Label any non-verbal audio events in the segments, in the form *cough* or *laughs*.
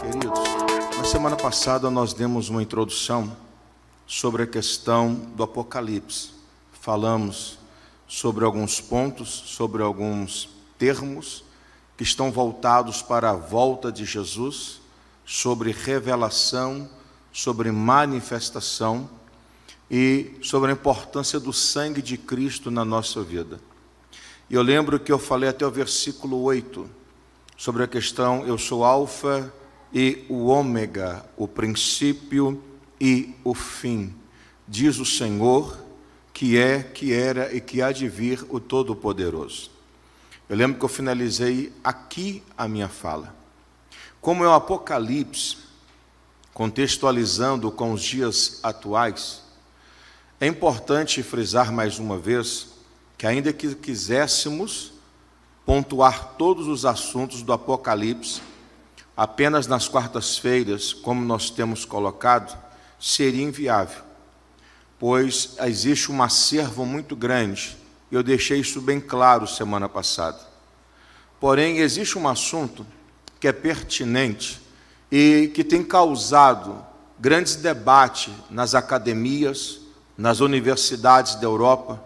Queridos, na semana passada nós demos uma introdução sobre a questão do Apocalipse. Falamos sobre alguns pontos, sobre alguns termos que estão voltados para a volta de Jesus, sobre revelação, sobre manifestação e sobre a importância do sangue de Cristo na nossa vida. E eu lembro que eu falei até o versículo 8 sobre a questão eu sou alfa e o ômega, o princípio e o fim. Diz o Senhor que é, que era e que há de vir o Todo-Poderoso. Eu lembro que eu finalizei aqui a minha fala. Como é o Apocalipse, contextualizando com os dias atuais, é importante frisar mais uma vez que, ainda que quiséssemos pontuar todos os assuntos do Apocalipse, apenas nas quartas-feiras, como nós temos colocado, seria inviável, pois existe um acervo muito grande, e eu deixei isso bem claro semana passada. Porém, existe um assunto que é pertinente e que tem causado grandes debates nas academias, nas universidades da Europa,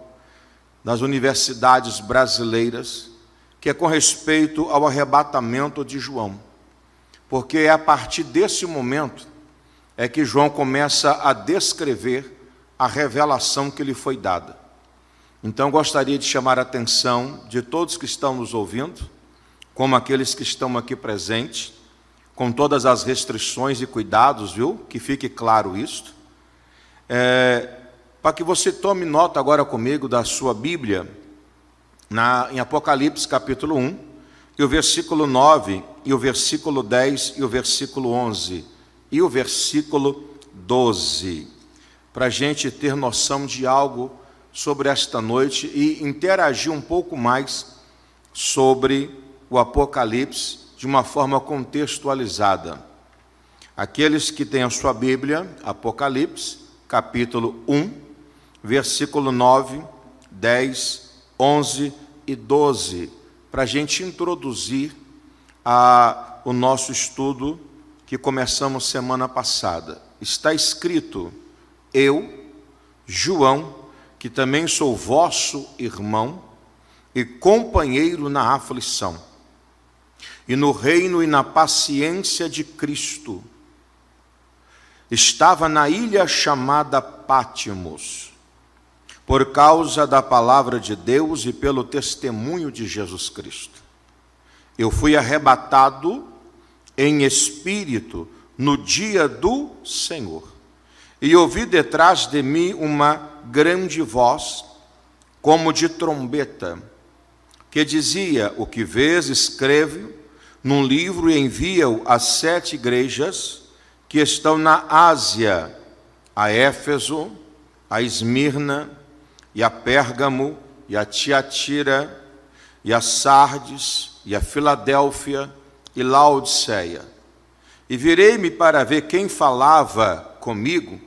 nas universidades brasileiras, que é com respeito ao arrebatamento de João. Porque é a partir desse momento é que João começa a descrever a revelação que lhe foi dada. Então gostaria de chamar a atenção de todos que estão nos ouvindo, como aqueles que estão aqui presentes, com todas as restrições e cuidados, viu? Que fique claro isto. É, para que você tome nota agora comigo da sua Bíblia, na, em Apocalipse capítulo 1, e o versículo 9, e o versículo 10, e o versículo 11, e o versículo 12, para a gente ter noção de algo sobre esta noite e interagir um pouco mais sobre o Apocalipse de uma forma contextualizada. Aqueles que têm a sua Bíblia, Apocalipse, capítulo 1, versículo 9, 10, 11 e 12, para a gente introduzir a, o nosso estudo que começamos semana passada. Está escrito: Eu, João, que também sou vosso irmão e companheiro na aflição, e no reino e na paciência de Cristo, estava na ilha chamada Pátimos por causa da palavra de Deus e pelo testemunho de Jesus Cristo. Eu fui arrebatado em espírito no dia do Senhor. E ouvi detrás de mim uma grande voz, como de trombeta, que dizia: O que vês, escreve num livro e envia-o às sete igrejas que estão na Ásia: a Éfeso, a Esmirna, e a Pérgamo, e a Tiatira, e a Sardes, e a Filadélfia, e Laodiceia. E virei-me para ver quem falava comigo,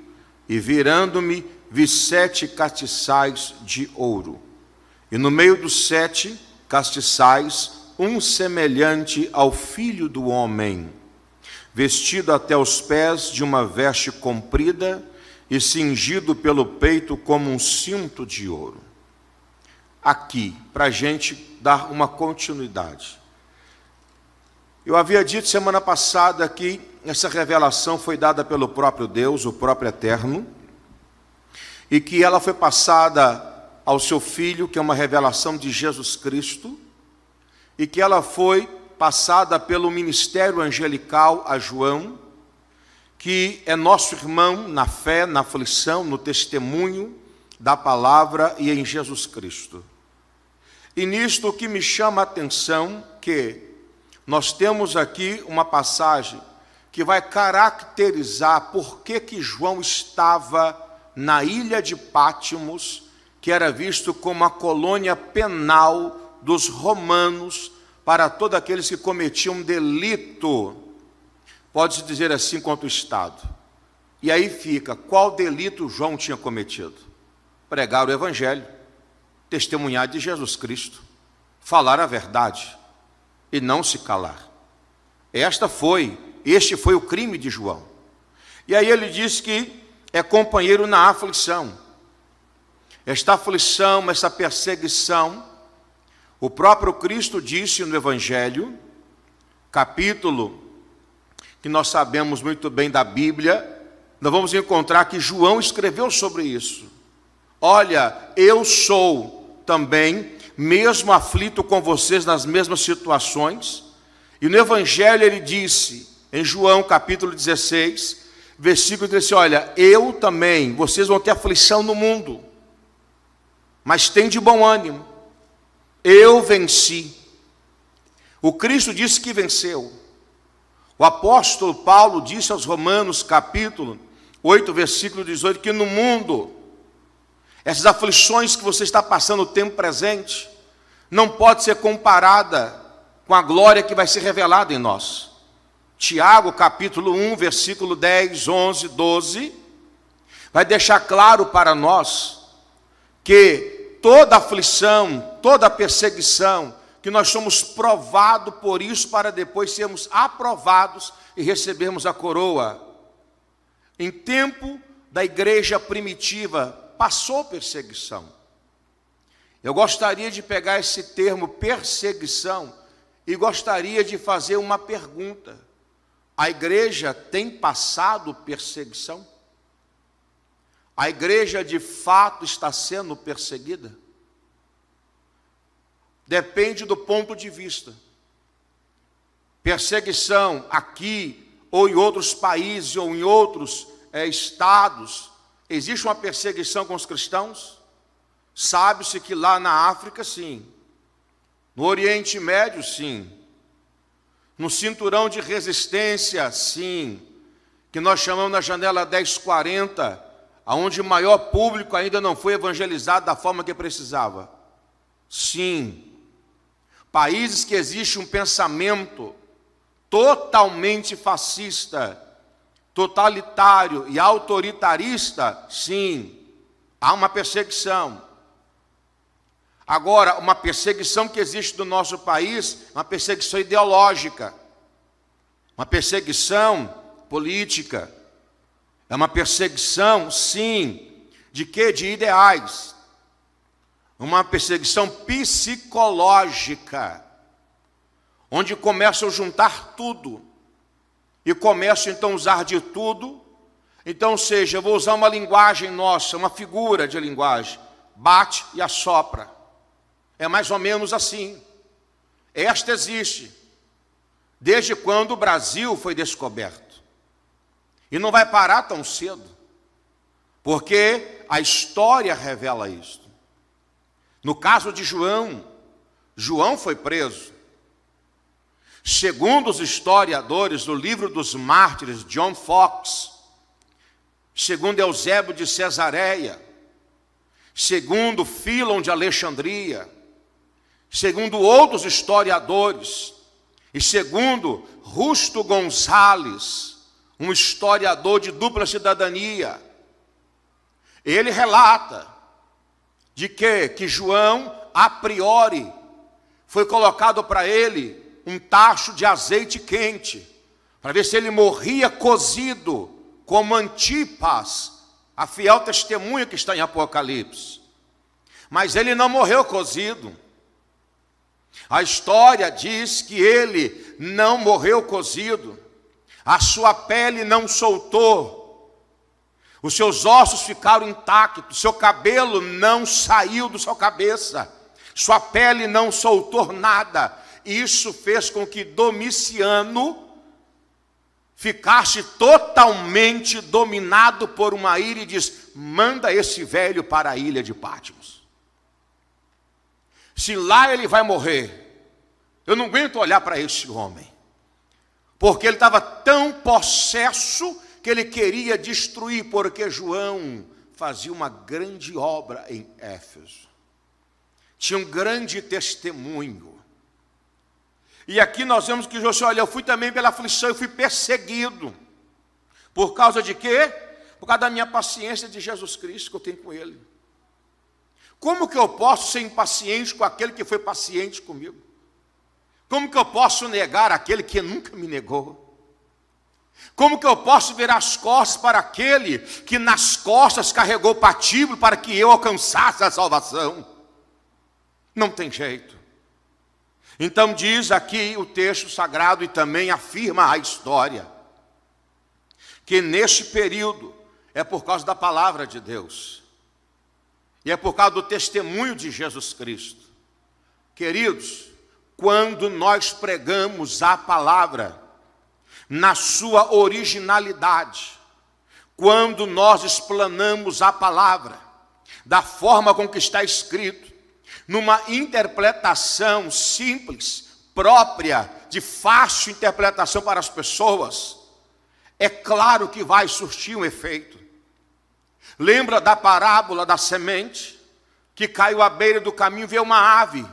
e virando-me, vi sete castiçais de ouro. E no meio dos sete castiçais, um semelhante ao filho do homem, vestido até os pés de uma veste comprida, e cingido pelo peito como um cinto de ouro. Aqui, para a gente dar uma continuidade. Eu havia dito semana passada que essa revelação foi dada pelo próprio Deus, o próprio Eterno, e que ela foi passada ao seu filho, que é uma revelação de Jesus Cristo, e que ela foi passada pelo ministério angelical a João, que é nosso irmão na fé, na aflição, no testemunho da palavra e em Jesus Cristo. E nisto que me chama a atenção que nós temos aqui uma passagem que vai caracterizar por que que João estava na ilha de Pátimos, que era visto como a colônia penal dos romanos para todos aqueles que cometiam delito Pode-se dizer assim quanto o Estado. E aí fica qual delito João tinha cometido? Pregar o Evangelho, testemunhar de Jesus Cristo, falar a verdade e não se calar. Esta foi, este foi o crime de João. E aí ele diz que é companheiro na aflição. Esta aflição, essa perseguição, o próprio Cristo disse no Evangelho, capítulo que nós sabemos muito bem da Bíblia, nós vamos encontrar que João escreveu sobre isso. Olha, eu sou também, mesmo aflito com vocês nas mesmas situações. E no Evangelho ele disse, em João capítulo 16, versículo 13: assim, Olha, eu também, vocês vão ter aflição no mundo, mas tem de bom ânimo, eu venci. O Cristo disse que venceu. O apóstolo Paulo disse aos Romanos, capítulo 8, versículo 18, que no mundo, essas aflições que você está passando no tempo presente, não pode ser comparada com a glória que vai ser revelada em nós. Tiago, capítulo 1, versículo 10, 11, 12, vai deixar claro para nós que toda aflição, toda perseguição, que nós somos provados por isso para depois sermos aprovados e recebermos a coroa. Em tempo da igreja primitiva, passou perseguição. Eu gostaria de pegar esse termo perseguição e gostaria de fazer uma pergunta: a igreja tem passado perseguição? A igreja de fato está sendo perseguida? Depende do ponto de vista. Perseguição aqui ou em outros países ou em outros é, estados, existe uma perseguição com os cristãos? Sabe-se que lá na África, sim. No Oriente Médio, sim. No cinturão de resistência, sim. Que nós chamamos na janela 1040, aonde o maior público ainda não foi evangelizado da forma que precisava. Sim. Países que existe um pensamento totalmente fascista, totalitário e autoritarista, sim, há uma perseguição. Agora, uma perseguição que existe no nosso país, uma perseguição ideológica, uma perseguição política, é uma perseguição, sim, de que? De ideais uma perseguição psicológica, onde começam a juntar tudo e começam então a usar de tudo. Então, seja, eu vou usar uma linguagem nossa, uma figura de linguagem, bate e assopra. É mais ou menos assim. Esta existe desde quando o Brasil foi descoberto. E não vai parar tão cedo, porque a história revela isso. No caso de João, João foi preso. Segundo os historiadores do livro dos mártires, John Fox, segundo Eusébio de Cesareia, segundo Filon de Alexandria, segundo outros historiadores, e segundo Rusto Gonzales, um historiador de dupla cidadania, ele relata de que, que João, a priori, foi colocado para ele um tacho de azeite quente, para ver se ele morria cozido, como Antipas, a fiel testemunha que está em Apocalipse. Mas ele não morreu cozido. A história diz que ele não morreu cozido, a sua pele não soltou, os seus ossos ficaram intactos, seu cabelo não saiu da sua cabeça, sua pele não soltou nada. Isso fez com que Domiciano ficasse totalmente dominado por uma ilha e diz: manda esse velho para a ilha de Patmos. Se lá ele vai morrer, eu não aguento olhar para esse homem, porque ele estava tão possesso que ele queria destruir, porque João fazia uma grande obra em Éfeso, tinha um grande testemunho. E aqui nós vemos que Josué, olha, eu fui também pela aflição, eu fui perseguido. Por causa de quê? Por causa da minha paciência de Jesus Cristo que eu tenho com Ele. Como que eu posso ser impaciente com aquele que foi paciente comigo? Como que eu posso negar aquele que nunca me negou? Como que eu posso virar as costas para aquele que nas costas carregou o patíbulo para que eu alcançasse a salvação? Não tem jeito. Então diz aqui o texto sagrado e também afirma a história que neste período é por causa da palavra de Deus. E é por causa do testemunho de Jesus Cristo. Queridos, quando nós pregamos a palavra, na sua originalidade. Quando nós explanamos a palavra da forma com que está escrito, numa interpretação simples, própria, de fácil interpretação para as pessoas, é claro que vai surtir um efeito. Lembra da parábola da semente que caiu à beira do caminho e veio uma ave.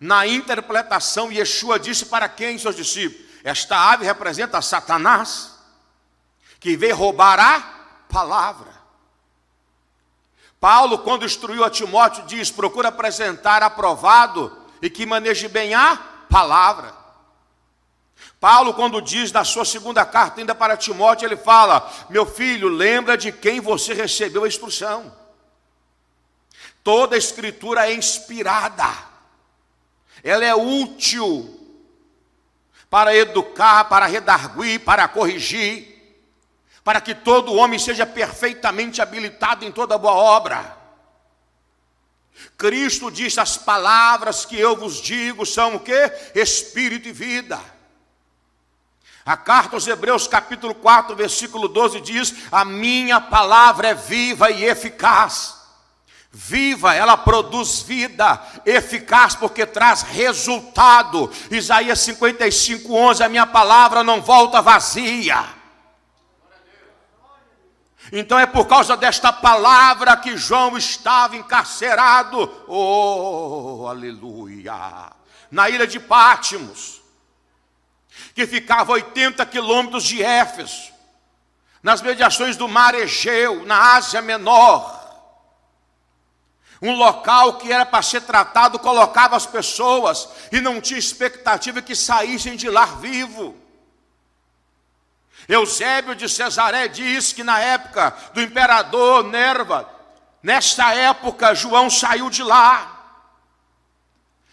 Na interpretação, Yeshua disse para quem seus discípulos? Esta ave representa Satanás, que veio roubar a palavra. Paulo, quando instruiu a Timóteo, diz: procura apresentar aprovado e que maneje bem a palavra. Paulo, quando diz na sua segunda carta, ainda para Timóteo, ele fala: Meu filho, lembra de quem você recebeu a instrução. Toda a escritura é inspirada, ela é útil para educar, para redarguir, para corrigir, para que todo homem seja perfeitamente habilitado em toda boa obra. Cristo diz: as palavras que eu vos digo são o que? Espírito e vida. A carta aos Hebreus, capítulo 4, versículo 12 diz: A minha palavra é viva e eficaz Viva, ela produz vida, eficaz porque traz resultado. Isaías 55, 11: A minha palavra não volta vazia. Então é por causa desta palavra que João estava encarcerado. Oh, aleluia! Na ilha de Pátimos, que ficava 80 quilômetros de Éfeso, nas mediações do mar Egeu, na Ásia Menor. Um local que era para ser tratado colocava as pessoas e não tinha expectativa que saíssem de lá vivo. Eusébio de Cesaré diz que na época do imperador Nerva, nesta época João saiu de lá.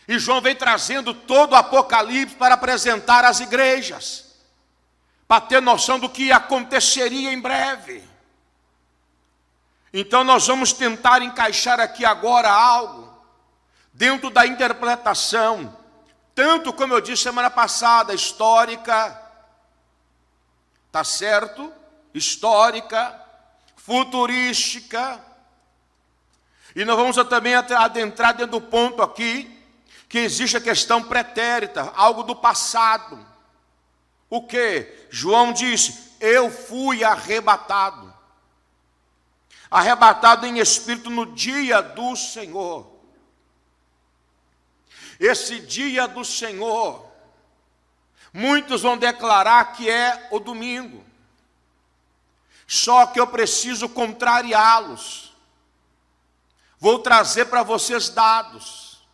E João vem trazendo todo o Apocalipse para apresentar às igrejas, para ter noção do que aconteceria em breve. Então nós vamos tentar encaixar aqui agora algo dentro da interpretação, tanto como eu disse semana passada, histórica, tá certo? Histórica, futurística. E nós vamos também adentrar dentro do ponto aqui que existe a questão pretérita, algo do passado. O que? João disse: Eu fui arrebatado arrebatado em espírito no dia do Senhor. Esse dia do Senhor, muitos vão declarar que é o domingo, só que eu preciso contrariá-los. Vou trazer para vocês dados.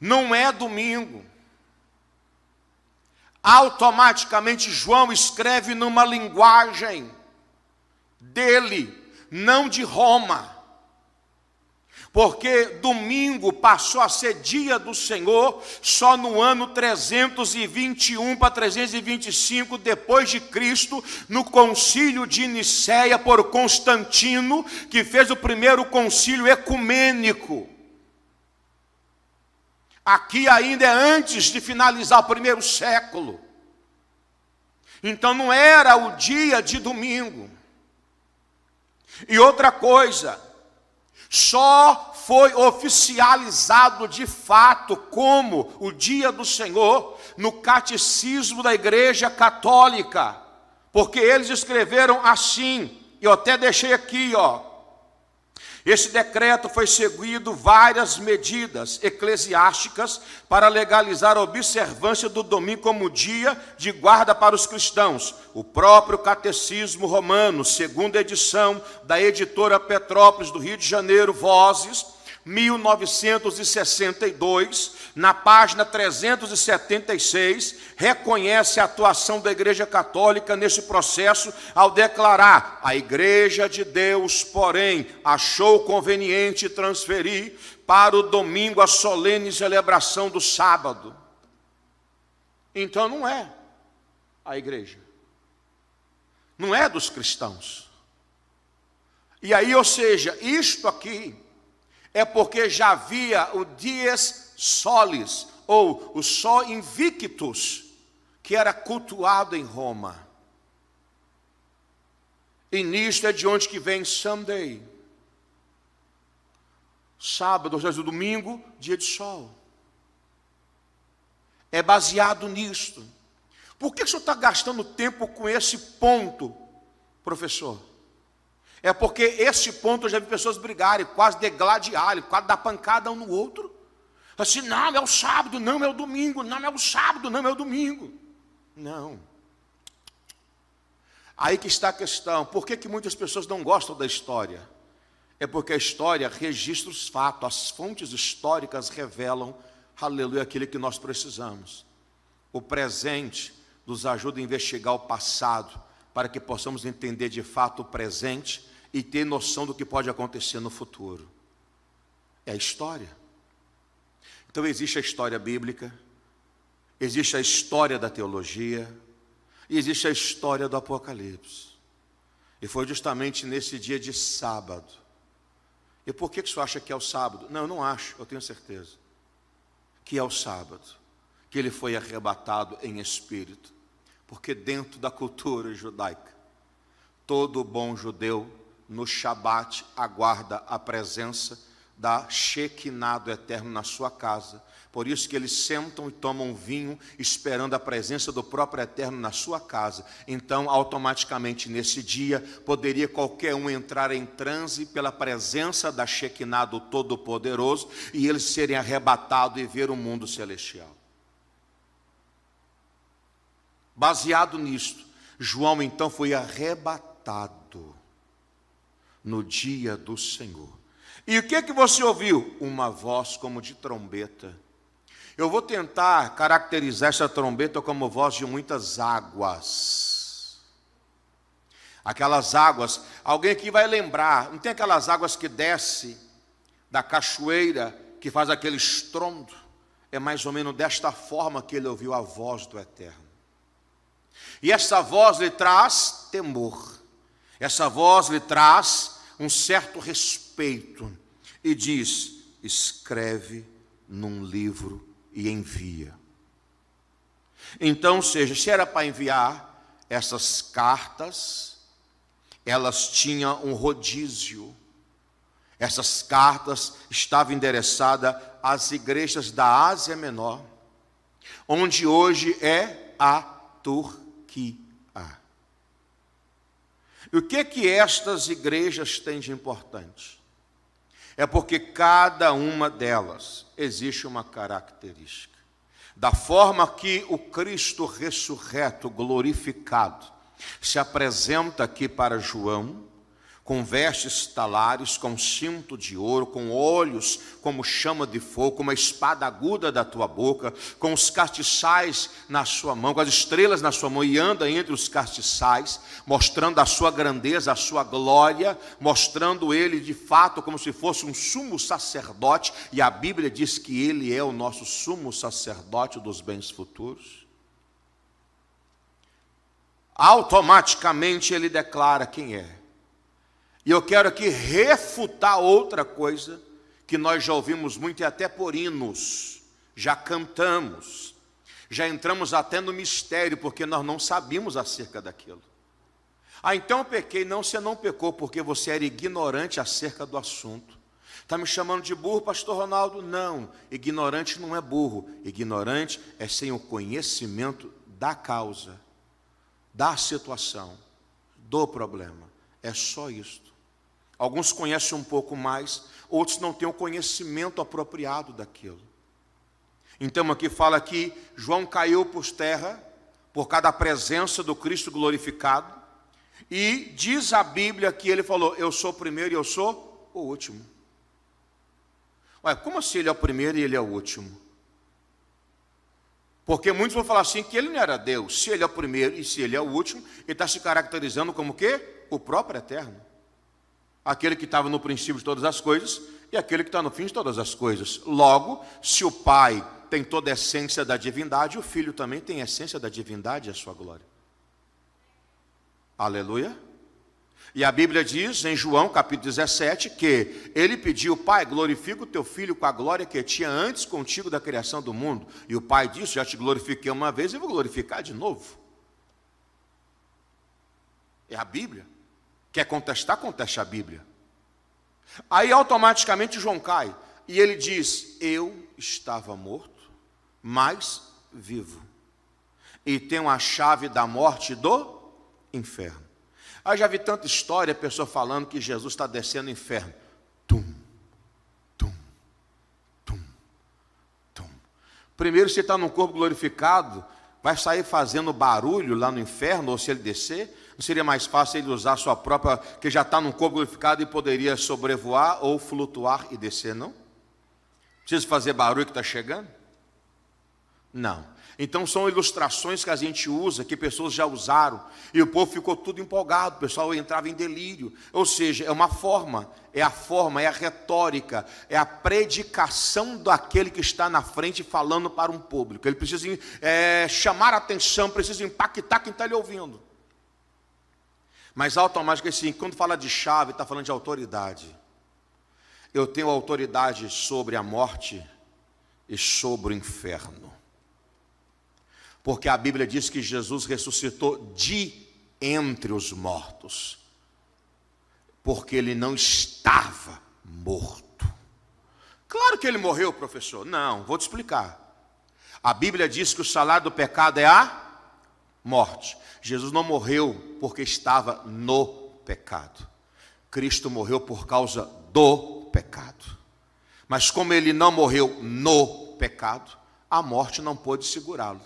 Não é domingo. Automaticamente João escreve numa linguagem dele, não de Roma. Porque domingo passou a ser dia do Senhor só no ano 321 para 325 depois de Cristo, no concílio de Nicéia por Constantino, que fez o primeiro concílio ecumênico. Aqui ainda é antes de finalizar o primeiro século. Então não era o dia de domingo. E outra coisa, só foi oficializado de fato como o dia do Senhor no catecismo da Igreja Católica, porque eles escreveram assim, eu até deixei aqui, ó, esse decreto foi seguido várias medidas eclesiásticas para legalizar a observância do domingo como dia de guarda para os cristãos. O próprio Catecismo Romano, segunda edição da editora Petrópolis do Rio de Janeiro, Vozes, 1962, na página 376, reconhece a atuação da Igreja Católica nesse processo ao declarar: a Igreja de Deus, porém, achou conveniente transferir para o domingo a solene celebração do sábado. Então não é a igreja, não é dos cristãos. E aí, ou seja, isto aqui é porque já havia o Dies solis, ou o sol invictus, que era cultuado em Roma. E nisto é de onde que vem Sunday. Sábado, ou seja, domingo, dia de sol. É baseado nisto. Por que o senhor está gastando tempo com esse ponto, professor? É porque esse ponto eu já vi pessoas brigarem, quase degladiarem, quase dar pancada um no outro. Assim, não, é o sábado, não, é o domingo, não, é o sábado, não, é o domingo. Não. Aí que está a questão. Por que, que muitas pessoas não gostam da história? É porque a história registra os fatos, as fontes históricas revelam, aleluia, aquilo que nós precisamos. O presente nos ajuda a investigar o passado, para que possamos entender de fato o presente e ter noção do que pode acontecer no futuro. É a história. Então existe a história bíblica, existe a história da teologia, e existe a história do Apocalipse. E foi justamente nesse dia de sábado. E por que, que você acha que é o sábado? Não, eu não acho, eu tenho certeza. Que é o sábado, que ele foi arrebatado em espírito. Porque dentro da cultura judaica, todo bom judeu no Shabat, aguarda a presença da Shekinah do Eterno na sua casa. Por isso que eles sentam e tomam vinho, esperando a presença do próprio Eterno na sua casa. Então, automaticamente nesse dia, poderia qualquer um entrar em transe pela presença da Shekinah do Todo-Poderoso e eles serem arrebatados e ver o mundo celestial. Baseado nisto, João então foi arrebatado no dia do Senhor. E o que é que você ouviu? Uma voz como de trombeta. Eu vou tentar caracterizar essa trombeta como voz de muitas águas. Aquelas águas, alguém aqui vai lembrar, não tem aquelas águas que desce da cachoeira que faz aquele estrondo? É mais ou menos desta forma que ele ouviu a voz do Eterno. E essa voz lhe traz temor. Essa voz lhe traz um certo respeito e diz: escreve num livro e envia. Então, seja, se era para enviar essas cartas, elas tinham um rodízio. Essas cartas estavam endereçadas às igrejas da Ásia Menor, onde hoje é a Turquia. E o que é que estas igrejas têm de importante? É porque cada uma delas existe uma característica. Da forma que o Cristo ressurreto, glorificado, se apresenta aqui para João, com vestes talares, com cinto de ouro, com olhos como chama de fogo, com uma espada aguda da tua boca, com os castiçais na sua mão, com as estrelas na sua mão, e anda entre os castiçais, mostrando a sua grandeza, a sua glória, mostrando ele de fato como se fosse um sumo sacerdote, e a Bíblia diz que ele é o nosso sumo sacerdote dos bens futuros. Automaticamente ele declara quem é e eu quero aqui refutar outra coisa que nós já ouvimos muito e até por hinos, já cantamos, já entramos até no mistério, porque nós não sabíamos acerca daquilo. Ah, então eu pequei. Não, você não pecou porque você era ignorante acerca do assunto. Está me chamando de burro, pastor Ronaldo? Não, ignorante não é burro. Ignorante é sem o conhecimento da causa, da situação, do problema. É só isto. Alguns conhecem um pouco mais, outros não têm o conhecimento apropriado daquilo. Então aqui fala que João caiu por terra por causa da presença do Cristo glorificado. E diz a Bíblia que ele falou: Eu sou o primeiro e eu sou o último. Ué, como assim ele é o primeiro e ele é o último? Porque muitos vão falar assim que ele não era Deus. Se ele é o primeiro e se ele é o último, ele está se caracterizando como o quê? O próprio eterno aquele que estava no princípio de todas as coisas e aquele que está no fim de todas as coisas. Logo, se o Pai tem toda a essência da divindade, o Filho também tem a essência da divindade e a sua glória. Aleluia. E a Bíblia diz em João capítulo 17 que ele pediu, Pai, glorifica o teu filho com a glória que tinha antes contigo da criação do mundo. E o Pai disse: Já te glorifiquei uma vez e vou glorificar de novo. É a Bíblia. Quer contestar? Conteste a Bíblia. Aí automaticamente João cai e ele diz: Eu estava morto, mas vivo. E tenho a chave da morte do inferno. Aí já vi tanta história, pessoa falando que Jesus está descendo o inferno. Tum, tum, tum, tum. Primeiro, se está num corpo glorificado, vai sair fazendo barulho lá no inferno, ou se ele descer, não seria mais fácil ele usar sua própria, que já está num corpo glorificado e poderia sobrevoar ou flutuar e descer, não? Precisa fazer barulho que está chegando? Não. Então são ilustrações que a gente usa, que pessoas já usaram, e o povo ficou tudo empolgado, o pessoal entrava em delírio. Ou seja, é uma forma, é a forma, é a retórica, é a predicação daquele que está na frente falando para um público. Ele precisa é, chamar a atenção, precisa impactar quem está lhe ouvindo. Mas automaticamente, é assim, quando fala de chave, está falando de autoridade. Eu tenho autoridade sobre a morte e sobre o inferno. Porque a Bíblia diz que Jesus ressuscitou de entre os mortos, porque ele não estava morto. Claro que ele morreu, professor. Não, vou te explicar. A Bíblia diz que o salário do pecado é a morte. Jesus não morreu porque estava no pecado. Cristo morreu por causa do pecado. Mas como ele não morreu no pecado, a morte não pôde segurá-lo.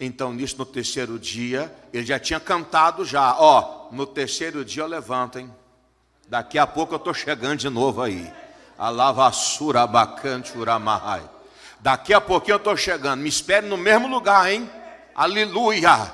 Então, nisso, no terceiro dia, ele já tinha cantado já, ó, no terceiro dia eu levanto, hein? Daqui a pouco eu estou chegando de novo aí. Alavassura bacante uramahai. Daqui a pouquinho eu estou chegando. Me espere no mesmo lugar, hein? Aleluia!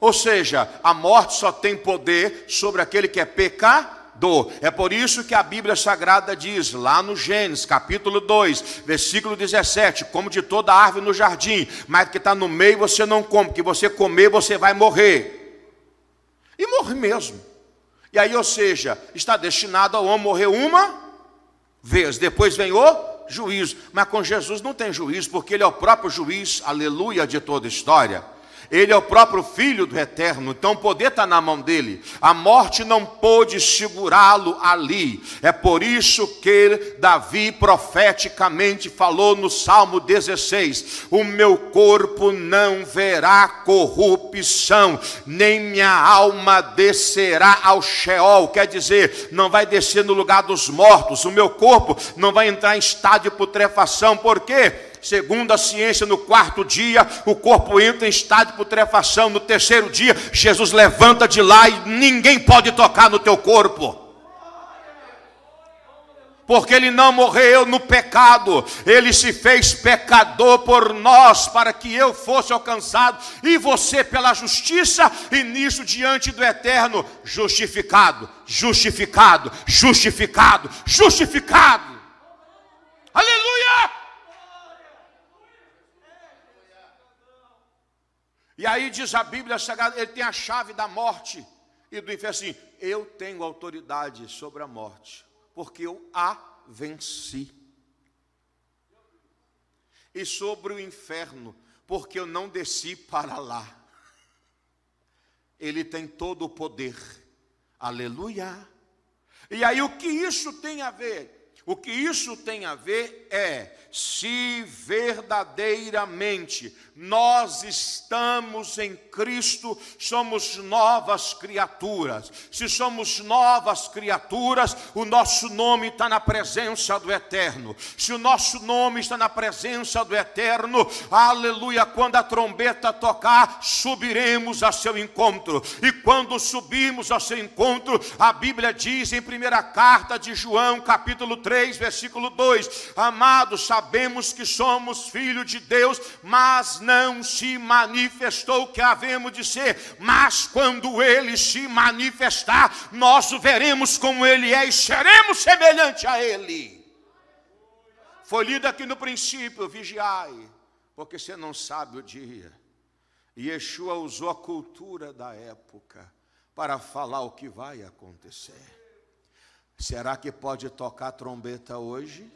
Ou seja, a morte só tem poder sobre aquele que é pecador. É por isso que a Bíblia Sagrada diz, lá no Gênesis, capítulo 2, versículo 17: Como de toda árvore no jardim, mas que está no meio você não come, que você comer você vai morrer. E morre mesmo. E aí, ou seja, está destinado ao homem morrer uma vez, depois vem o juízo. Mas com Jesus não tem juízo, porque ele é o próprio juiz, aleluia, de toda história. Ele é o próprio Filho do Eterno, então o poder está na mão dele. A morte não pôde segurá-lo ali. É por isso que Davi profeticamente falou no Salmo 16: O meu corpo não verá corrupção, nem minha alma descerá ao Sheol. Quer dizer, não vai descer no lugar dos mortos, o meu corpo não vai entrar em estado de putrefação, por quê? Segundo a ciência, no quarto dia, o corpo entra em estado de putrefação. No terceiro dia, Jesus levanta de lá e ninguém pode tocar no teu corpo porque ele não morreu no pecado, ele se fez pecador por nós, para que eu fosse alcançado e você pela justiça, e nisso diante do eterno, justificado, justificado, justificado, justificado. Aleluia! E aí diz a Bíblia Sagrada, ele tem a chave da morte e do inferno. Assim, eu tenho autoridade sobre a morte, porque eu a venci. E sobre o inferno, porque eu não desci para lá. Ele tem todo o poder. Aleluia. E aí o que isso tem a ver? O que isso tem a ver é se verdadeiramente nós estamos em Cristo, somos novas criaturas. Se somos novas criaturas, o nosso nome está na presença do Eterno. Se o nosso nome está na presença do Eterno, aleluia, quando a trombeta tocar, subiremos a seu encontro. E quando subirmos a seu encontro, a Bíblia diz em primeira carta de João, capítulo 3, versículo 2: Amados, sabemos que somos filho de Deus, mas não se manifestou o que havemos de ser. Mas quando ele se manifestar, nós o veremos como ele é e seremos semelhante a ele. Foi lido aqui no princípio: vigiai, porque você não sabe o dia. E Yeshua usou a cultura da época para falar o que vai acontecer. Será que pode tocar trombeta hoje?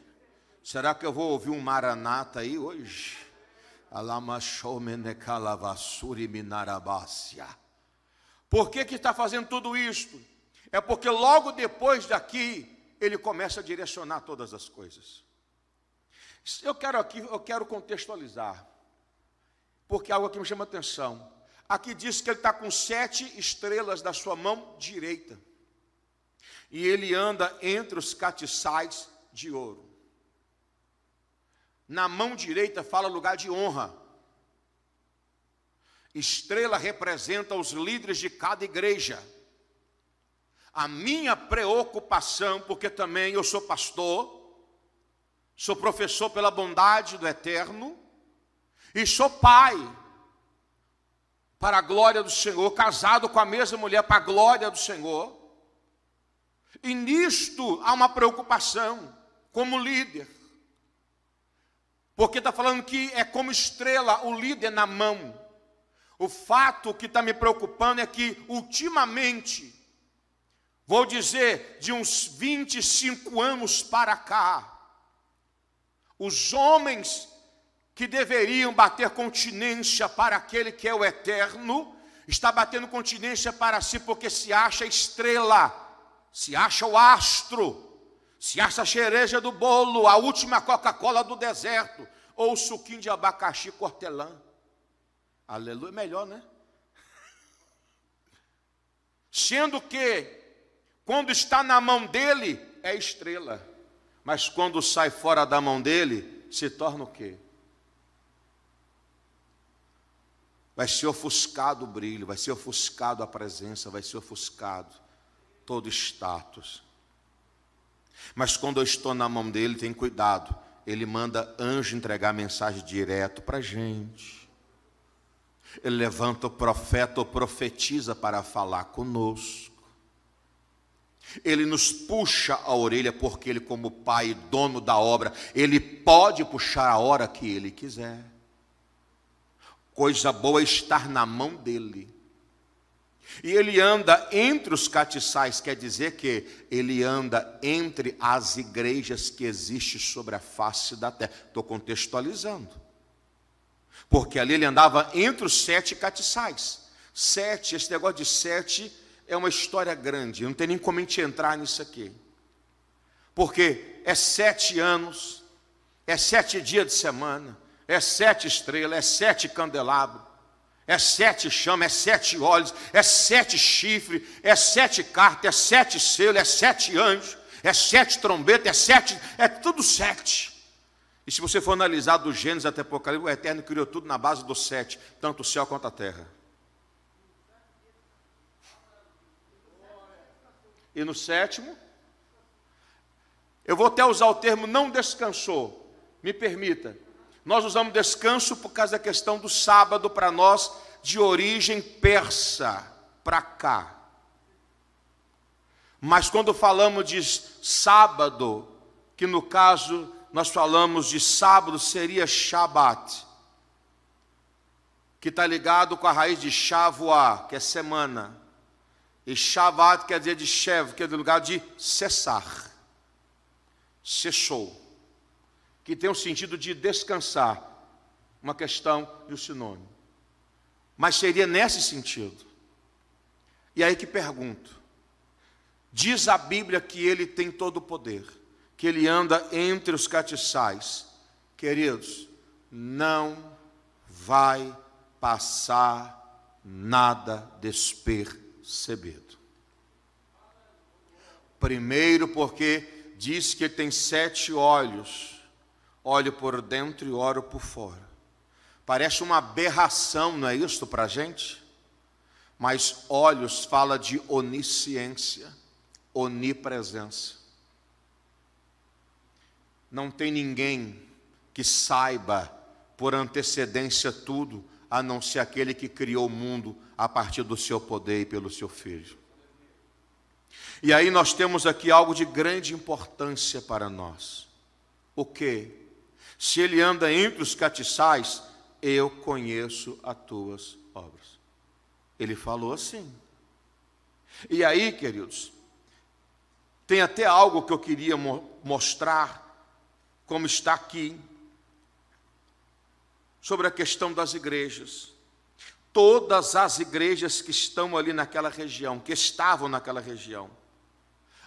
Será que eu vou ouvir um maranata aí hoje? Por que que está fazendo tudo isto? É porque logo depois daqui ele começa a direcionar todas as coisas. Eu quero aqui, eu quero contextualizar, porque é algo aqui me chama atenção. Aqui diz que ele está com sete estrelas da sua mão direita, e ele anda entre os catiçais de ouro. Na mão direita fala lugar de honra. Estrela representa os líderes de cada igreja. A minha preocupação, porque também eu sou pastor, sou professor pela bondade do Eterno e sou pai para a glória do Senhor, casado com a mesma mulher para a glória do Senhor. E nisto há uma preocupação como líder. Porque está falando que é como estrela, o líder na mão. O fato que está me preocupando é que, ultimamente, vou dizer, de uns 25 anos para cá, os homens que deveriam bater continência para aquele que é o eterno, está batendo continência para si porque se acha estrela, se acha o astro, se acha a cereja do bolo, a última Coca-Cola do deserto, ou o suquinho de abacaxi cortelã. Aleluia, melhor, né? Sendo que, quando está na mão dele, é estrela, mas quando sai fora da mão dele, se torna o quê? Vai ser ofuscado o brilho, vai ser ofuscado a presença, vai ser ofuscado todo status. Mas quando eu estou na mão dele, tem cuidado. Ele manda anjo entregar mensagem direto para a gente. Ele levanta o profeta ou profetiza para falar conosco. Ele nos puxa a orelha, porque Ele, como Pai, e dono da obra, Ele pode puxar a hora que Ele quiser. Coisa boa é estar na mão dEle. E ele anda entre os catiçais, quer dizer que ele anda entre as igrejas que existem sobre a face da terra. Estou contextualizando. Porque ali ele andava entre os sete catiçais. Sete, esse negócio de sete é uma história grande, não tem nem como a gente entrar nisso aqui. Porque é sete anos, é sete dias de semana, é sete estrelas, é sete candelabros é sete chamas, é sete olhos, é sete chifres, é sete cartas, é sete selos, é sete anjos, é sete trombetas, é sete, é tudo sete. E se você for analisar do Gênesis até Apocalipse, o Eterno criou tudo na base do sete, tanto o céu quanto a terra. E no sétimo, eu vou até usar o termo não descansou, me permita, nós usamos descanso por causa da questão do sábado para nós, de origem persa para cá. Mas quando falamos de sábado, que no caso nós falamos de sábado, seria Shabat, que está ligado com a raiz de Shavuah, que é semana. E Shabat quer dizer de Shev, que é do lugar de cessar, cessou que tem o sentido de descansar, uma questão e o um sinônimo. Mas seria nesse sentido. E aí que pergunto: diz a Bíblia que ele tem todo o poder, que ele anda entre os catiçais. Queridos, não vai passar nada despercebido. Primeiro, porque diz que ele tem sete olhos olho por dentro e oro por fora. Parece uma aberração, não é isso para a gente? Mas olhos fala de onisciência, onipresença. Não tem ninguém que saiba por antecedência tudo, a não ser aquele que criou o mundo a partir do seu poder e pelo seu filho. E aí nós temos aqui algo de grande importância para nós. O que? Se ele anda entre os catiçais, eu conheço as tuas obras. Ele falou assim. E aí, queridos, tem até algo que eu queria mostrar, como está aqui, sobre a questão das igrejas. Todas as igrejas que estão ali naquela região, que estavam naquela região,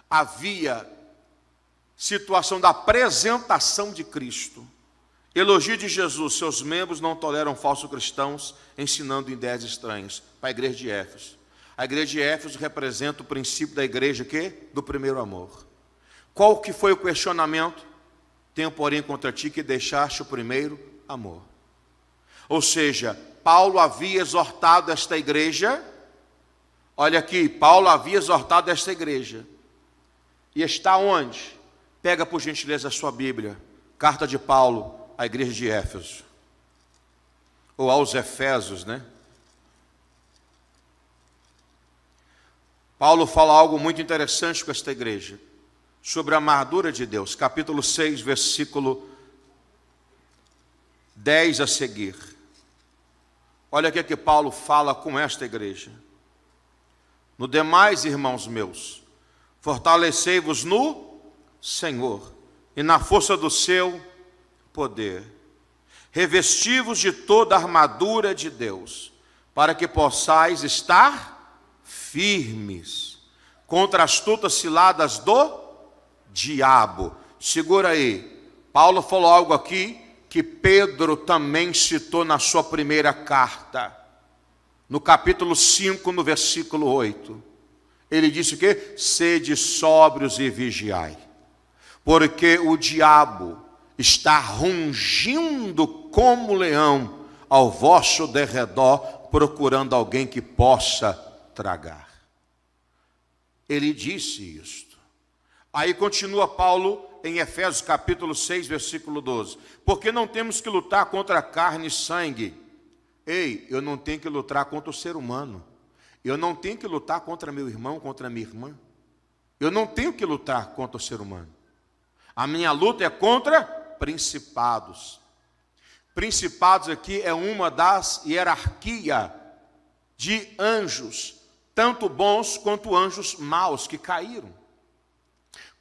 havia situação da apresentação de Cristo. Elogio de Jesus, seus membros não toleram falsos cristãos ensinando em ideias estranhas. Para a igreja de Éfeso. A igreja de Éfeso representa o princípio da igreja que? Do primeiro amor. Qual que foi o questionamento? Tenho, porém, contra ti que deixaste o primeiro amor. Ou seja, Paulo havia exortado esta igreja. Olha aqui, Paulo havia exortado esta igreja. E está onde? Pega por gentileza a sua Bíblia. Carta de Paulo, à igreja de Éfeso, ou aos Efésios, né? Paulo fala algo muito interessante com esta igreja, sobre a amargura de Deus, capítulo 6, versículo 10 a seguir. Olha o que, é que Paulo fala com esta igreja. No demais, irmãos meus, fortalecei-vos no Senhor e na força do seu poder, revestivos de toda a armadura de Deus, para que possais estar firmes contra as tutas ciladas do diabo. Segura aí. Paulo falou algo aqui que Pedro também citou na sua primeira carta, no capítulo 5, no versículo 8. Ele disse o quê? Sede sóbrios e vigiai. Porque o diabo, está rungindo como leão ao vosso derredor, procurando alguém que possa tragar. Ele disse isto. Aí continua Paulo em Efésios capítulo 6, versículo 12. Porque não temos que lutar contra carne e sangue. Ei, eu não tenho que lutar contra o ser humano. Eu não tenho que lutar contra meu irmão, contra minha irmã. Eu não tenho que lutar contra o ser humano. A minha luta é contra principados. Principados aqui é uma das hierarquia de anjos, tanto bons quanto anjos maus que caíram.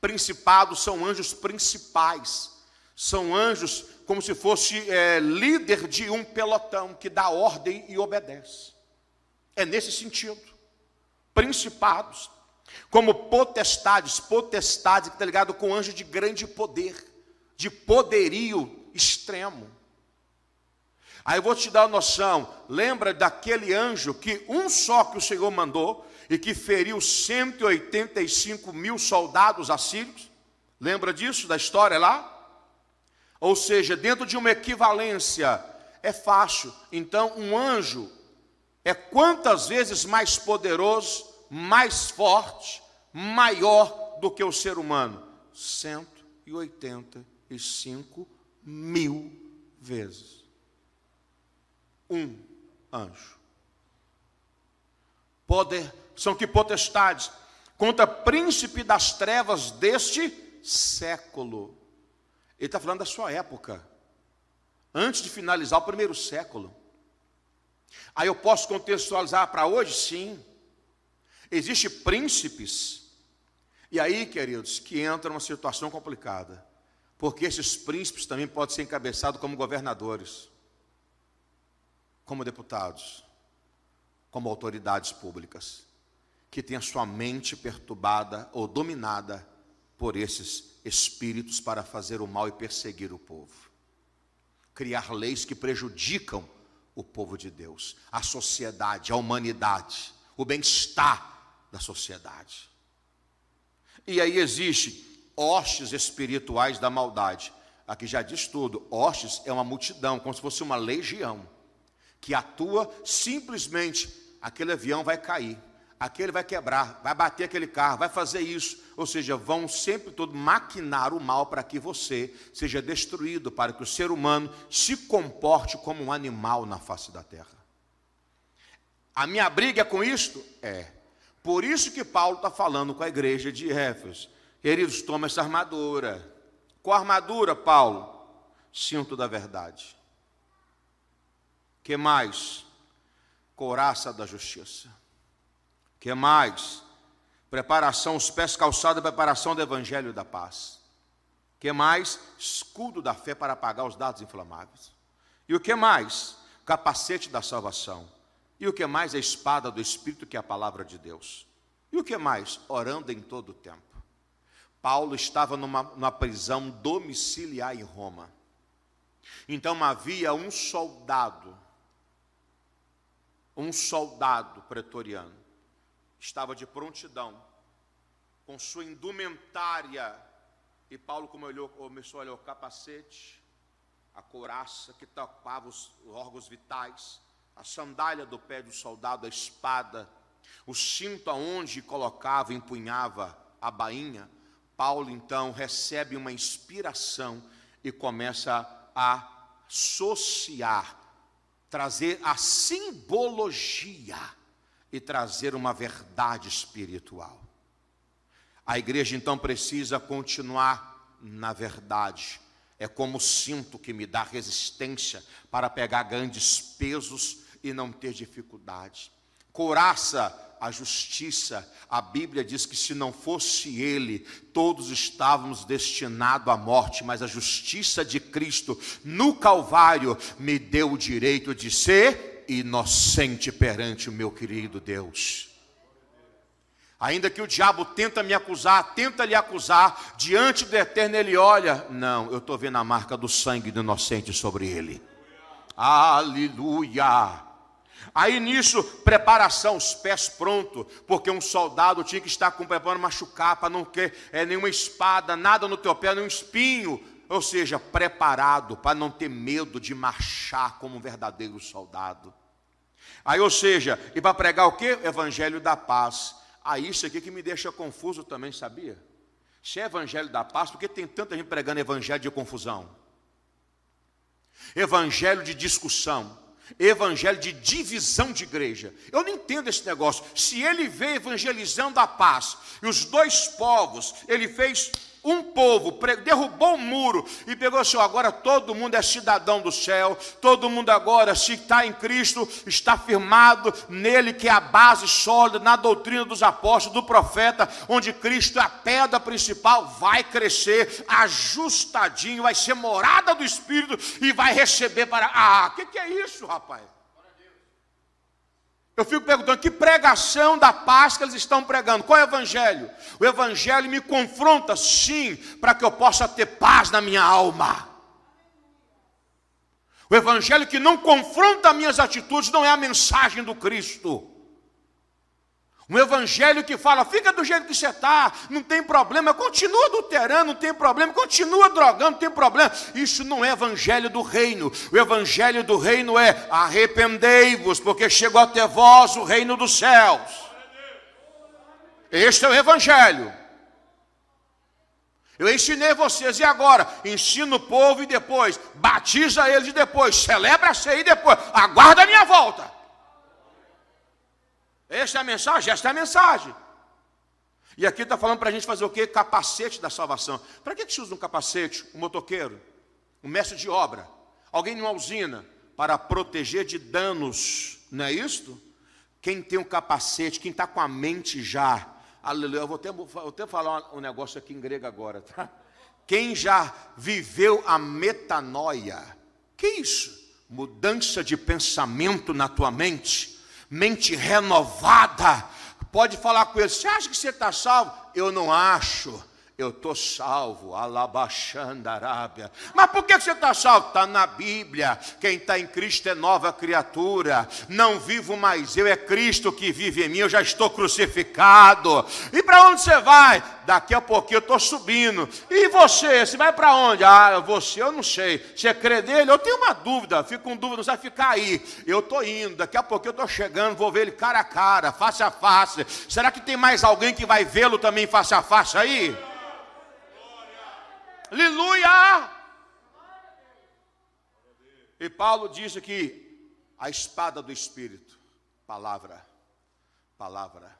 Principados são anjos principais, são anjos como se fosse é, líder de um pelotão que dá ordem e obedece. É nesse sentido. Principados, como potestades, potestades que está ligado com anjo de grande poder de poderio extremo. Aí eu vou te dar a noção. Lembra daquele anjo que um só que o Senhor mandou e que feriu 185 mil soldados assírios? Lembra disso, da história lá? Ou seja, dentro de uma equivalência, é fácil. Então, um anjo é quantas vezes mais poderoso, mais forte, maior do que o ser humano? 185 e cinco mil vezes. Um anjo. Poder, são que potestades? Contra príncipe das trevas deste século. Ele está falando da sua época. Antes de finalizar o primeiro século. Aí eu posso contextualizar para hoje? Sim. Existem príncipes. E aí, queridos, que entra uma situação complicada porque esses príncipes também podem ser encabeçados como governadores, como deputados, como autoridades públicas, que tenham sua mente perturbada ou dominada por esses espíritos para fazer o mal e perseguir o povo, criar leis que prejudicam o povo de Deus, a sociedade, a humanidade, o bem-estar da sociedade. E aí existe hostes espirituais da maldade. Aqui já diz tudo: hostes é uma multidão, como se fosse uma legião, que atua simplesmente. Aquele avião vai cair, aquele vai quebrar, vai bater aquele carro, vai fazer isso. Ou seja, vão sempre todo maquinar o mal para que você seja destruído, para que o ser humano se comporte como um animal na face da terra. A minha briga é com isto? É. Por isso que Paulo está falando com a igreja de Éfeso. Queridos, toma essa armadura. Qual armadura, Paulo? Cinto da verdade. Que mais? Coraça da justiça. Que mais? Preparação, os pés calçados, preparação do evangelho da paz. Que mais? Escudo da fé para apagar os dados inflamáveis. E o que mais? Capacete da salvação. E o que mais? A espada do espírito que é a palavra de Deus. E o que mais? Orando em todo o tempo. Paulo estava numa, numa prisão domiciliar em Roma. Então havia um soldado, um soldado pretoriano, estava de prontidão, com sua indumentária, e Paulo olhou, começou a olhar o capacete, a couraça que tapava os órgãos vitais, a sandália do pé do soldado, a espada, o cinto aonde colocava, empunhava a bainha, Paulo então recebe uma inspiração e começa a associar, trazer a simbologia e trazer uma verdade espiritual. A igreja então precisa continuar na verdade. É como sinto que me dá resistência para pegar grandes pesos e não ter dificuldades coraça, a justiça. A Bíblia diz que se não fosse ele, todos estávamos destinados à morte, mas a justiça de Cristo no Calvário me deu o direito de ser inocente perante o meu querido Deus. Ainda que o diabo tenta me acusar, tenta lhe acusar, diante do eterno ele olha, não, eu estou vendo a marca do sangue do inocente sobre ele. Aleluia. Aí nisso, preparação, os pés prontos, porque um soldado tinha que estar com para machucar para não ter é, nenhuma espada, nada no teu pé, nenhum espinho. Ou seja, preparado para não ter medo de marchar como um verdadeiro soldado. Aí, ou seja, e para pregar o que? Evangelho da paz. Aí isso aqui que me deixa confuso também, sabia? Se é evangelho da paz, por que tem tanta gente pregando evangelho de confusão? Evangelho de discussão, evangelho de divisão de igreja. Eu não entendo esse negócio. Se ele veio evangelizando a paz e os dois povos, ele fez um povo, derrubou um muro e pegou assim: agora todo mundo é cidadão do céu, todo mundo agora, se está em Cristo, está firmado nele, que é a base sólida, na doutrina dos apóstolos, do profeta, onde Cristo é a pedra principal, vai crescer ajustadinho, vai ser morada do Espírito e vai receber para. Ah, o que, que é isso, rapaz? Eu fico perguntando que pregação da paz que eles estão pregando. Qual é o evangelho? O evangelho me confronta, sim, para que eu possa ter paz na minha alma. O evangelho que não confronta minhas atitudes não é a mensagem do Cristo. Um evangelho que fala, fica do jeito que você está, não tem problema, continua adulterando, não tem problema, continua drogando, não tem problema. Isso não é evangelho do reino. O evangelho do reino é arrependei-vos, porque chegou até vós o reino dos céus. Este é o evangelho. Eu ensinei vocês e agora ensino o povo e depois batiza eles e depois celebra se e depois aguarda a minha volta. Esta é a mensagem? Esta é a mensagem. E aqui está falando para a gente fazer o quê? Capacete da salvação. Para que, se usa um capacete? Um motoqueiro? Um mestre de obra? Alguém numa usina? Para proteger de danos. Não é isto? Quem tem um capacete, quem está com a mente já. Aleluia. Eu vou até, vou até falar um negócio aqui em grego agora, tá? Quem já viveu a metanoia. Que isso? Mudança de pensamento na tua mente mente renovada, pode falar com ele: Você acha que você está salvo? Eu não acho eu estou salvo, alabaxanda arábia. Mas por que você está salvo? Está na Bíblia. Quem está em Cristo é nova criatura. Não vivo mais eu, é Cristo que vive em mim, eu já estou crucificado. E para onde você vai? Daqui a pouquinho eu estou subindo. E você, você vai para onde? Ah, você, eu não sei. Você crê nele? Eu tenho uma dúvida, fico com dúvida, você vai ficar aí. Eu estou indo, daqui a pouquinho eu estou chegando, vou ver ele cara a cara, face a face. Será que tem mais alguém que vai vê-lo também face a face aí? Aleluia! E Paulo diz aqui: a espada do Espírito, palavra, palavra,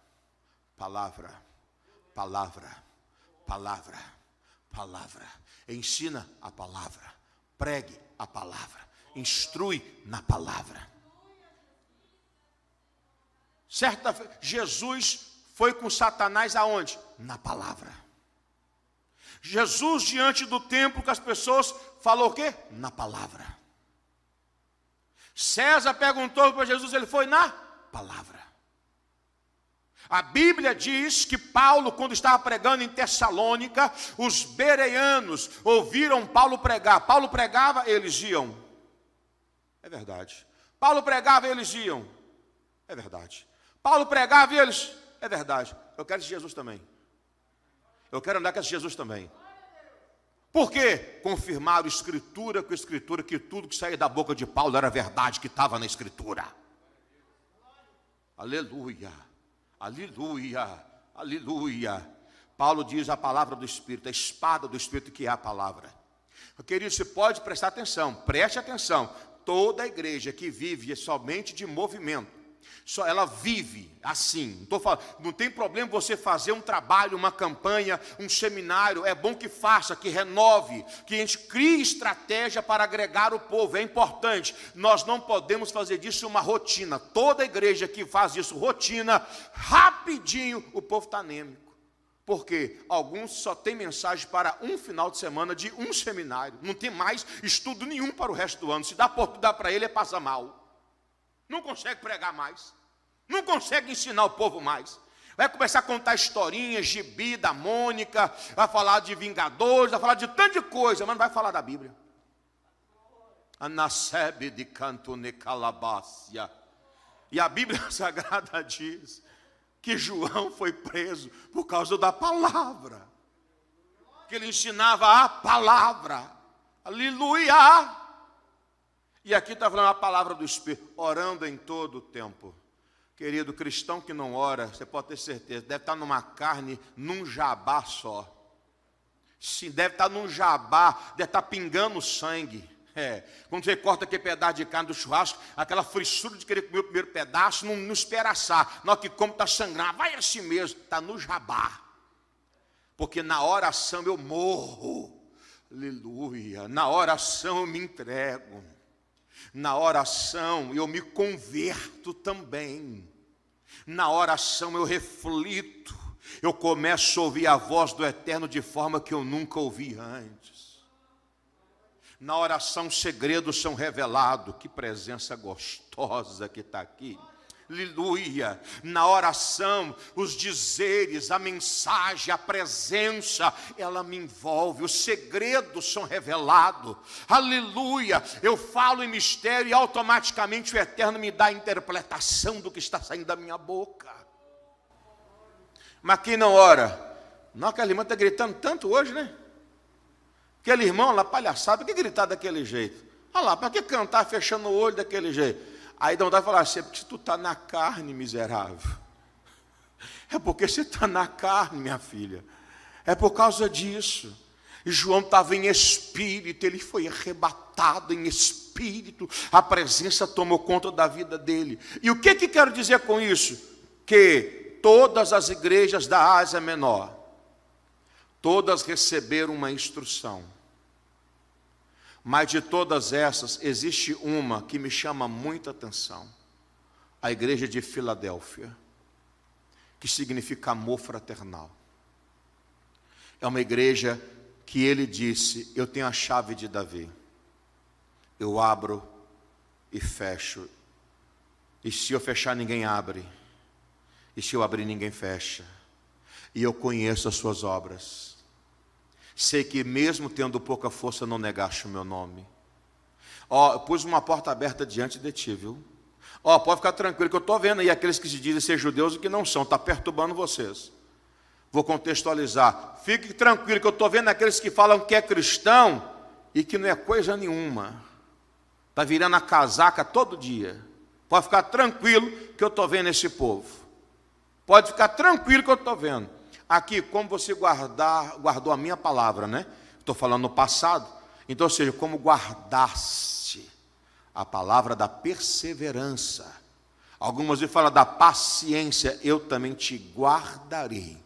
palavra, palavra, palavra, palavra. Ensina a palavra, pregue a palavra, instrui na palavra. Certa Jesus foi com Satanás aonde? Na palavra. Jesus, diante do templo com as pessoas, falou o quê? Na palavra. César perguntou para Jesus, ele foi na palavra. A Bíblia diz que Paulo, quando estava pregando em Tessalônica, os bereanos ouviram Paulo pregar. Paulo pregava, eles iam. É verdade. Paulo pregava, eles iam. É verdade. Paulo pregava, eles. É verdade. Eu quero de Jesus também. Eu quero andar com esse Jesus também. Por quê? Confirmaram escritura com escritura que tudo que saía da boca de Paulo era verdade que estava na escritura. Aleluia, aleluia, aleluia. Paulo diz a palavra do Espírito, a espada do Espírito que é a palavra. Querido, você pode prestar atenção, preste atenção. Toda igreja que vive somente de movimento, só ela vive assim. Não, falando, não tem problema você fazer um trabalho, uma campanha, um seminário. É bom que faça, que renove, que a gente crie estratégia para agregar o povo. É importante. Nós não podemos fazer disso uma rotina. Toda igreja que faz isso rotina, rapidinho o povo está anêmico. Porque alguns só têm mensagem para um final de semana de um seminário, não tem mais estudo nenhum para o resto do ano. Se dá para ele, é passa mal não consegue pregar mais, não consegue ensinar o povo mais. Vai começar a contar historinhas, gibi da Mônica, vai falar de Vingadores, vai falar de tanta coisa, mas não vai falar da Bíblia. Anacebe de canto necalabácia. E a Bíblia *laughs* Sagrada diz que João foi preso por causa da palavra. Que ele ensinava a palavra. Aleluia! E aqui está falando a palavra do Espírito, orando em todo o tempo. Querido, cristão que não ora, você pode ter certeza, deve estar tá numa carne, num jabá só. Sim, deve estar tá num jabá, deve estar tá pingando sangue. É, quando você corta aquele pedaço de carne do churrasco, aquela frissura de querer comer o primeiro pedaço, não, não espera assar. Na hora que come, está sangrando. Vai assim mesmo, está no jabá. Porque na oração eu morro. Aleluia. Na oração eu me entrego. Na oração eu me converto também. Na oração eu reflito. Eu começo a ouvir a voz do Eterno de forma que eu nunca ouvi antes. Na oração segredos são revelados. Que presença gostosa que está aqui aleluia. Na oração, os dizeres, a mensagem, a presença, ela me envolve, os segredos são revelados, aleluia. Eu falo em mistério e automaticamente o Eterno me dá a interpretação do que está saindo da minha boca. Mas quem não ora? Não, aquela irmã está gritando tanto hoje, né? Aquele irmão lá, palhaçada, por que gritar daquele jeito? Olha lá, para que cantar fechando o olho daquele jeito? Aí dá vontade de falar assim, ah, é porque tu está na carne, miserável. *laughs* É porque você está na carne, minha filha. É por causa disso. E João estava em espírito, ele foi arrebatado em espírito, a presença tomou conta da vida dele. E o que, que quero dizer com isso? Que todas as igrejas da Ásia Menor, todas receberam uma instrução mas de todas essas, existe uma que me chama muita atenção: a igreja de Filadélfia, que significa amor fraternal. É uma igreja que ele disse: Eu tenho a chave de Davi, eu abro e fecho, e se eu fechar, ninguém abre, e se eu abrir, ninguém fecha, e eu conheço as suas obras Sei que, mesmo tendo pouca força, não negaste o meu nome. Ó, oh, pus uma porta aberta diante de ti, viu? Ó, oh, pode ficar tranquilo que eu estou vendo aí aqueles que se dizem ser judeus e que não são, está perturbando vocês. Vou contextualizar. Fique tranquilo que eu estou vendo aqueles que falam que é cristão e que não é coisa nenhuma. Está virando a casaca todo dia. Pode ficar tranquilo que eu estou vendo esse povo. Pode ficar tranquilo que eu estou vendo. Aqui, como você guardar, guardou a minha palavra, né? Estou falando no passado. Então, ou seja, como guardaste a palavra da perseverança. Algumas vezes falam da paciência, eu também te guardarei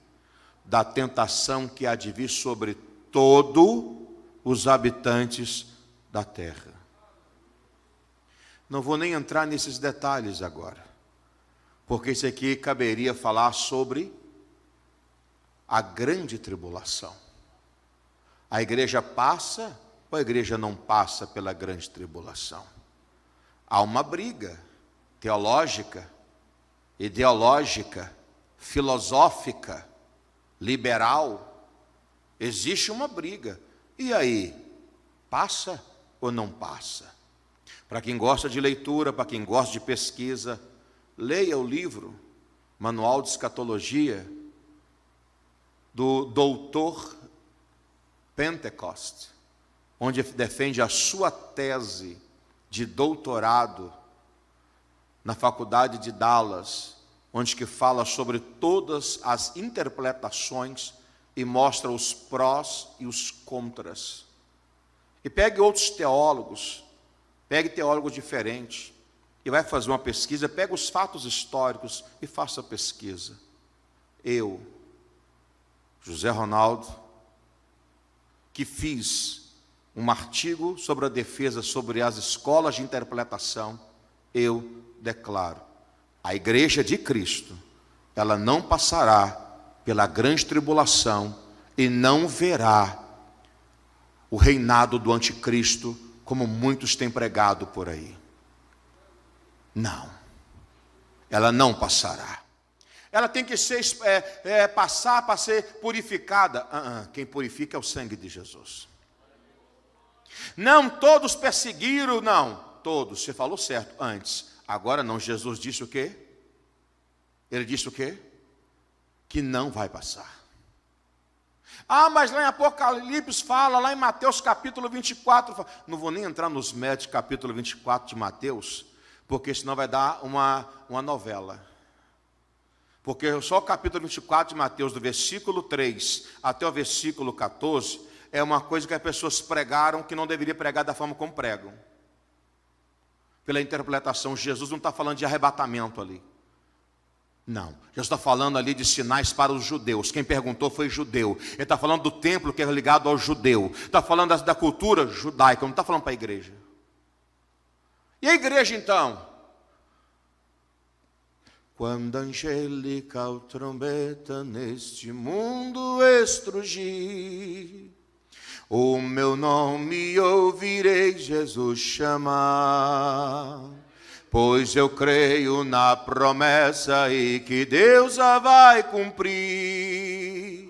da tentação que há de vir sobre todo os habitantes da terra. Não vou nem entrar nesses detalhes agora, porque isso aqui caberia falar sobre a grande tribulação. A igreja passa ou a igreja não passa pela grande tribulação? Há uma briga teológica, ideológica, filosófica, liberal. Existe uma briga. E aí, passa ou não passa? Para quem gosta de leitura, para quem gosta de pesquisa, leia o livro Manual de Escatologia do doutor Pentecost, onde defende a sua tese de doutorado na faculdade de Dallas, onde que fala sobre todas as interpretações e mostra os prós e os contras. E pegue outros teólogos, pegue teólogos diferentes, e vai fazer uma pesquisa, pega os fatos históricos e faça a pesquisa. Eu, José Ronaldo, que fiz um artigo sobre a defesa sobre as escolas de interpretação, eu declaro: a Igreja de Cristo, ela não passará pela grande tribulação e não verá o reinado do anticristo como muitos têm pregado por aí. Não, ela não passará ela tem que ser, é, é, passar para ser purificada. Uh -uh, quem purifica é o sangue de Jesus. Não todos perseguiram, não. Todos, você falou certo antes. Agora não, Jesus disse o quê? Ele disse o quê? Que não vai passar. Ah, mas lá em Apocalipse fala, lá em Mateus capítulo 24, fala, não vou nem entrar nos médicos capítulo 24 de Mateus, porque senão vai dar uma, uma novela. Porque só o capítulo 24 de Mateus, do versículo 3 até o versículo 14, é uma coisa que as pessoas pregaram que não deveria pregar da forma como pregam. Pela interpretação, Jesus não está falando de arrebatamento ali. Não, Jesus está falando ali de sinais para os judeus. Quem perguntou foi judeu. Ele está falando do templo que é ligado ao judeu. Está falando da, da cultura judaica, não está falando para a igreja. E a igreja então? Quando angelical trombeta neste mundo estrugir, o meu nome ouvirei Jesus chamar, pois eu creio na promessa e que Deus a vai cumprir.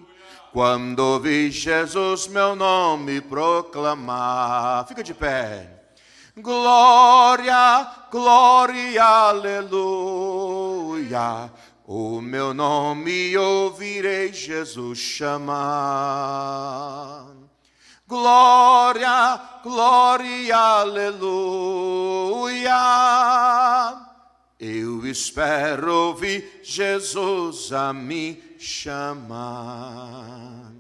Quando ouvi Jesus meu nome proclamar, fica de pé. Glória, glória, aleluia aleluia. O meu nome ouvirei Jesus chamar. Glória, glória, aleluia. Eu espero ouvir Jesus a me chamar.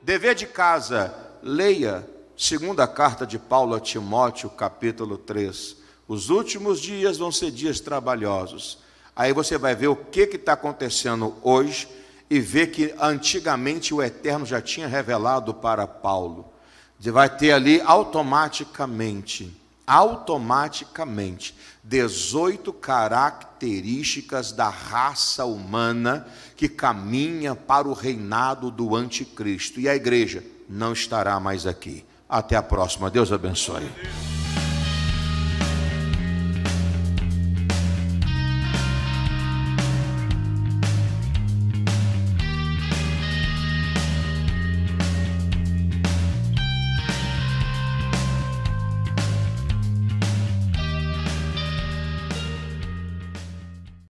Dever de casa, leia segunda carta de Paulo a Timóteo, capítulo 3. Os últimos dias vão ser dias trabalhosos Aí você vai ver o que está acontecendo hoje e ver que antigamente o Eterno já tinha revelado para Paulo. Vai ter ali automaticamente, automaticamente, 18 características da raça humana que caminha para o reinado do anticristo. E a igreja não estará mais aqui. Até a próxima. Deus abençoe.